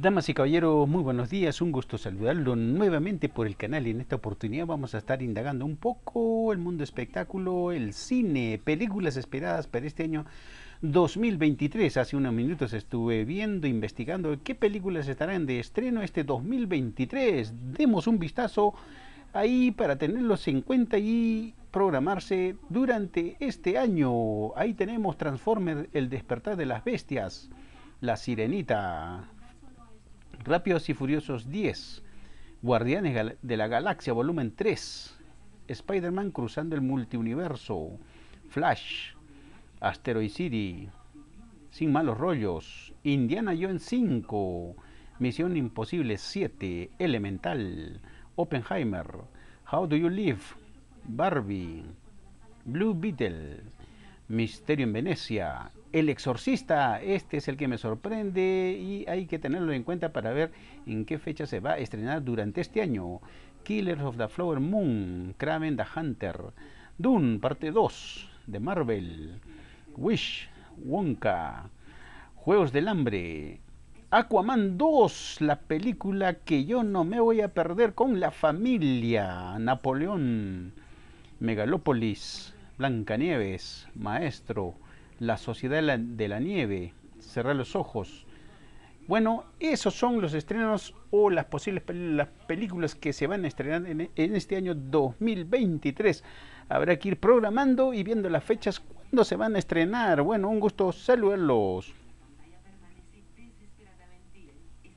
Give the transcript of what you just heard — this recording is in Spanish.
Damas y caballeros, muy buenos días, un gusto saludarlo nuevamente por el canal y en esta oportunidad vamos a estar indagando un poco el mundo espectáculo, el cine, películas esperadas para este año 2023. Hace unos minutos estuve viendo, investigando qué películas estarán de estreno este 2023. Demos un vistazo ahí para tenerlos en cuenta y programarse durante este año. Ahí tenemos Transformer, el despertar de las bestias. La Sirenita, Rápidos y Furiosos 10, Guardianes de la Galaxia Volumen 3, Spider-Man cruzando el multiuniverso, Flash, Asteroid City, Sin Malos Rollos, Indiana Jones 5, Misión Imposible 7, Elemental, Oppenheimer, How Do You Live, Barbie, Blue Beetle, Misterio en Venecia. El Exorcista, este es el que me sorprende y hay que tenerlo en cuenta para ver en qué fecha se va a estrenar durante este año. Killers of the Flower Moon, Kraven the Hunter, Dune, parte 2 de Marvel, Wish, Wonka, Juegos del Hambre, Aquaman 2, la película que yo no me voy a perder con la familia, Napoleón, Megalópolis, Blancanieves, Maestro, La Sociedad de la, Nieve, Cerrar los Ojos. Bueno, esos son los estrenos o las posibles las películas que se van a estrenar en, este año 2023. Habrá que ir programando y viendo las fechas cuando se van a estrenar. Bueno, un gusto saludarlos.